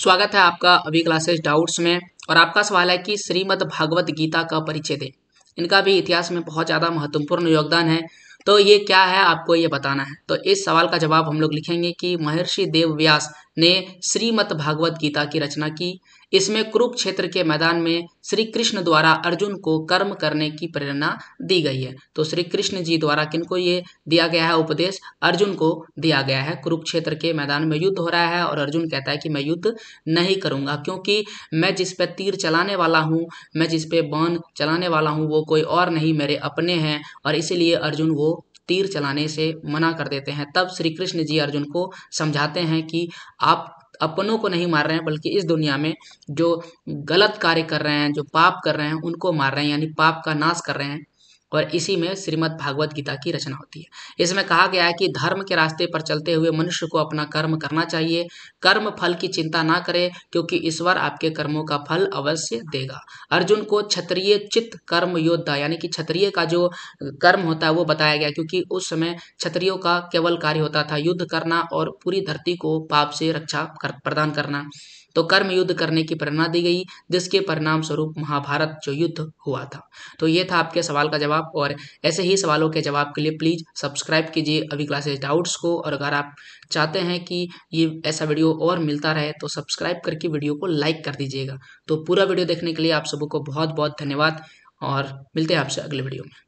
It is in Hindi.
स्वागत है आपका अभी क्लासेस डाउट्स में और आपका सवाल है कि श्रीमद् भागवत गीता का परिचय दें इनका भी इतिहास में बहुत ज़्यादा महत्वपूर्ण योगदान है तो ये क्या है आपको ये बताना है तो इस सवाल का जवाब हम लोग लिखेंगे कि महर्षि देव व्यास ने श्रीमद भागवत गीता की रचना की इसमें कुरुक्षेत्र के मैदान में श्री कृष्ण द्वारा अर्जुन को कर्म करने की प्रेरणा दी गई है तो श्री कृष्ण जी द्वारा किनको ये दिया गया है उपदेश अर्जुन को दिया गया है कुरुक्षेत्र के मैदान में युद्ध हो रहा है और अर्जुन कहता है कि मैं युद्ध नहीं करूँगा क्योंकि मैं जिस पे तीर चलाने वाला हूँ मैं जिसपे बाण चलाने वाला हूँ वो कोई और नहीं मेरे अपने हैं और इसीलिए अर्जुन वो तीर चलाने से मना कर देते हैं तब श्री कृष्ण जी अर्जुन को समझाते हैं कि आप अपनों को नहीं मार रहे हैं बल्कि इस दुनिया में जो गलत कार्य कर रहे हैं जो पाप कर रहे हैं उनको मार रहे हैं यानी पाप का नाश कर रहे हैं और इसी में श्रीमद् भागवत गीता की रचना होती है इसमें कहा गया है कि धर्म के रास्ते पर चलते हुए मनुष्य को अपना कर्म करना चाहिए कर्म फल की चिंता ना करें क्योंकि ईश्वर आपके कर्मों का फल अवश्य देगा अर्जुन को क्षत्रिय चित्त कर्म योद्धा यानी कि क्षत्रिय का जो कर्म होता है वो बताया गया क्योंकि उस समय क्षत्रियो का केवल कार्य होता था युद्ध करना और पूरी धरती को पाप से रक्षा कर, प्रदान करना तो कर्म युद्ध करने की प्रेरणा दी गई जिसके परिणाम स्वरूप महाभारत जो युद्ध हुआ था तो ये था आपके सवाल का जवाब जवाब और ऐसे ही सवालों के जवाब के लिए प्लीज़ सब्सक्राइब कीजिए अभी क्लासेज डाउट्स को और अगर आप चाहते हैं कि ये ऐसा वीडियो और मिलता रहे तो सब्सक्राइब करके वीडियो को लाइक कर दीजिएगा तो पूरा वीडियो देखने के लिए आप सबको बहुत बहुत धन्यवाद और मिलते हैं आपसे अगले वीडियो में